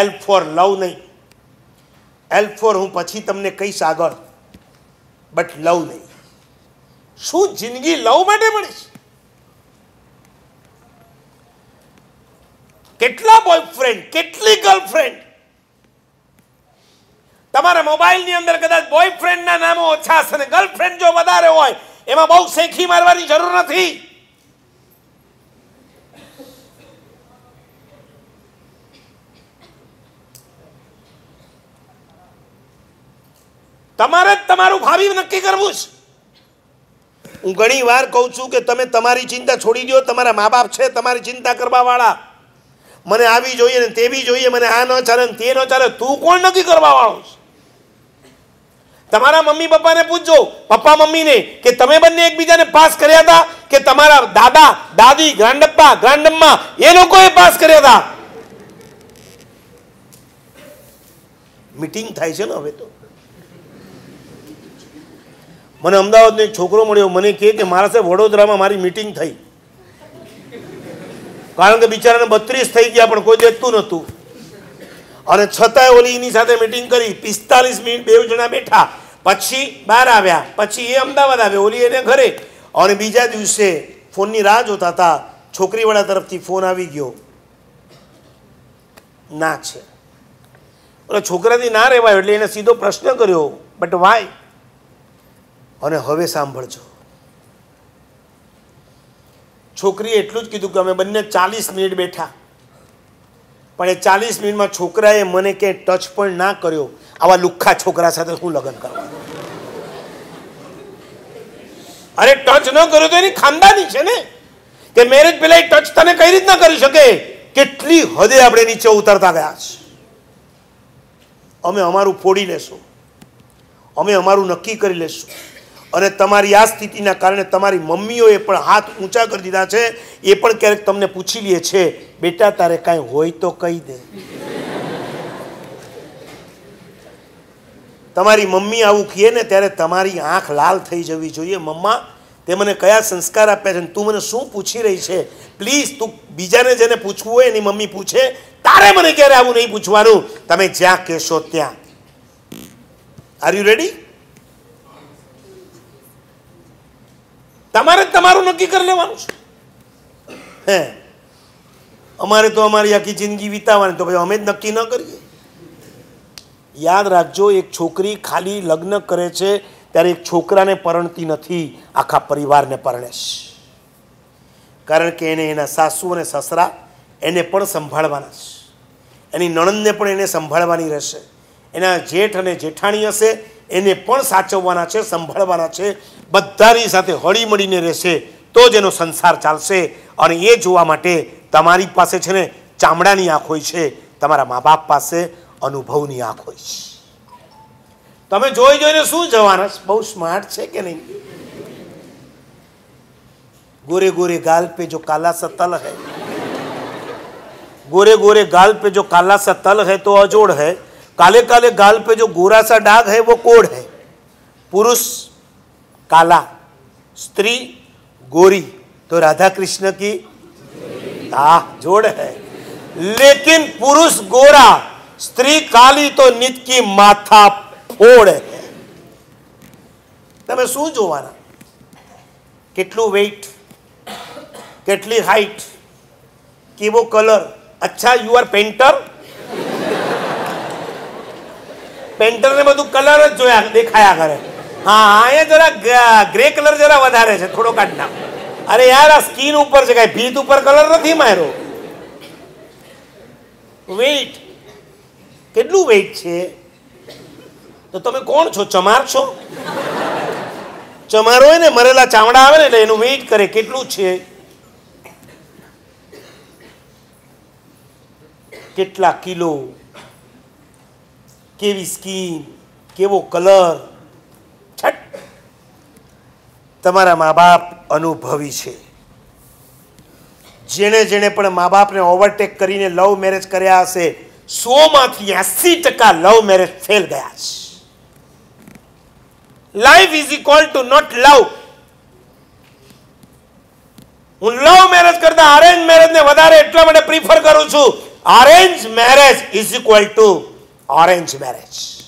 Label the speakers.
Speaker 1: L four લવ નહીં L four હું પછી તમને કહીશ આગળ બટ લવ નહીં શું જિંદગી લવ માટે મળીશ કેટલા બોયફ્રેન્ડ કેટલી ગર્લફ્રેન્ડ તમારા મોબાઈલની અંદર કદાચ બોયફ્રેન્ડના નામો ઓછા હશે ને ગર્લફ્રેન્ડ જો વધારે હોય એમાં બહુ શેખી મારવાની જરૂર નથી તમારે જ તમારું ભાવિ નક્કી કરવું છે હું ઘણી વાર કહું છું કે તમે તમારી ચિંતા છોડી દો તમારા મા બાપ છે તમારી ચિંતા કરવાવાળા મને આવી જોઈએ ને તેવી જોઈએ મને આ ન ચાલે ને તે ન ચાલે તું કોણ નક્કી કરવાવાળો છે તમારા મમ્મી પપ્પાને પૂછજો પપ્પા મમ્મીને કે તમે બંને એકબીજાને પાસ કર્યા હતા કે તમારા દાદા દાદી ગ્રાન્ડપ્પા ગ્રાન્ડમ્મા એ લોકોએ પાસ કર્યા હતા મીટિંગ થાય છે ને હવે તો મને અમદાવાદનો એક છોકરો મળ્યો મને કહે કે મારા સાથે વડોદરામાં મારી મિટિંગ થઈ કારણ કે બિચારાને બત્રીસ થઈ ગયા પણ કોઈ દેખતું નહોતું અને છતાંય ઓલી એની સાથે મિટિંગ કરી પિસ્તાલીસ મિનિટ બે જણા બેઠા પછી બહાર આવ્યા પછી એ અમદાવાદ આવ્યો ઓલી એને ઘરે અને બીજા દિવસે ફોનની રાહ જોતા હતા છોકરીવાળા તરફથી ફોન આવી ગયો ના છે એટલે છોકરાથી ના રહેવાયો એટલે એને સીધો પ્રશ્ન કર્યો બટ વાય અને હવે સાંભળજો છોકરીએ એટલું જ કીધું કે અમે બંને ચાલીસ મિનિટ બેઠા પણ એ ચાલીસ મિનિટમાં છોકરાએ મને ક્યાંય ટચ પણ ના કર્યો આવા લુખ્ખા છોકરા સાથે શું લગ્ન કરવા અરે ટચ ન કર્યો તો એની ખાનદાની છે ને કે મેરેજ પેલા એ ટચ તને કઈ રીતના કરી શકે કેટલી હદે આપણે નીચે ઉતરતા ગયા છે અમે અમારું ફોડી લેશું અમે અમારું નક્કી કરી લેશું અને તમારી આ સ્થિતિના કારણે તમારી મમ્મીઓએ પણ હાથ ઊંચા કરી દીધા છે એ પણ ક્યારેક તમને પૂછી લે છે બેટા તારે કાંઈ હોય તો કહી દે તમારી મમ્મી આવું કહીએ ને ત્યારે તમારી આંખ લાલ થઈ જવી જોઈએ મમ્મા તે મને કયા સંસ્કાર આપ્યા છે તું મને શું પૂછી રહી છે પ્લીઝ તું બીજાને જેને પૂછવું હોય એની મમ્મી પૂછે તારે મને ક્યારે આવું નહીં પૂછવાનું તમે જ્યાં કહેશો ત્યાં આર યુ રેડી તમારે જ તમારું નક્કી કરી લેવાનું છે હે અમારે તો અમારી આખી જિંદગી વિતાવાની તો ભાઈ અમે જ નક્કી ન કરીએ યાદ રાખજો એક છોકરી ખાલી લગ્ન કરે છે ત્યારે એક છોકરાને પરણતી નથી આખા પરિવારને પરણે છે કારણ કે એને એના સાસુ અને સસરા એને પણ સંભાળવાના છે એની નણંદને પણ એને સંભાળવાની રહેશે એના જેઠ અને જેઠાણી હશે એને પણ સાચવવાના છે સંભાળવાના છે બધાની સાથે હળી મળીને રહેશે તો જ એનો સંસાર ચાલશે અને એ જોવા માટે તમારી પાસે છે ને ચામડાની આંખ હોય છે તમારા મા બાપ પાસે અનુભવની આંખ હોય છે તમે જોઈ જોઈને શું જવાના બહુ સ્માર્ટ છે કે નહીં ગોરે ગોરે ગાલ પે જો કાલા સતલ હૈ ગોરે ગોરે ગાલ પે જો કાલા સતલ હૈ તો અજોડ હૈ काले काले गाल पे जो गोरा सा डाग है वो कोड है पुरुष काला स्त्री गोरी तो राधा कृष्ण की आ, जोड़ है लेकिन पुरुष गोरा स्त्री काली तो नित की माथा फोड़ है તમે शू जो के વેઇટ हाइट की वो कलर अच्छा यू आर पेंटर પેન્ટરને બધું કલર જ જોયા દેખાયા કરે હા અહીંયા જરા ગ્રે કલર જરા વધારે છે થોડો કાઢ નાખ અરે યાર આ સ્કીન ઉપર છે કાંઈ ભીત ઉપર કલર નથી માર્યો વેઇટ કેટલું વેઇટ છે તો તમે કોણ છો ચમાર છો ચમારો હોય ને મરેલા ચામડા આવે ને એટલે એનું વેઇટ કરે કેટલું છે કેટલા કિલો કેવી સ્કીન કેવો કલર છટ તમારા મા બાપ અનુભવી છે જેણે જેણે પણ મા બાપને ઓવરટેક કરીને લવ મેરેજ કર્યા હશે સોમાંથી એસી ટકા લવ મેરેજ ફેલ ગયા છે life is equal to not love હું લવ મેરેજ કરતા અરેન્જ મેરેજને વધારે એટલા માટે પ્રિફર કરું છું arrange marriage is equal to arranged marriage.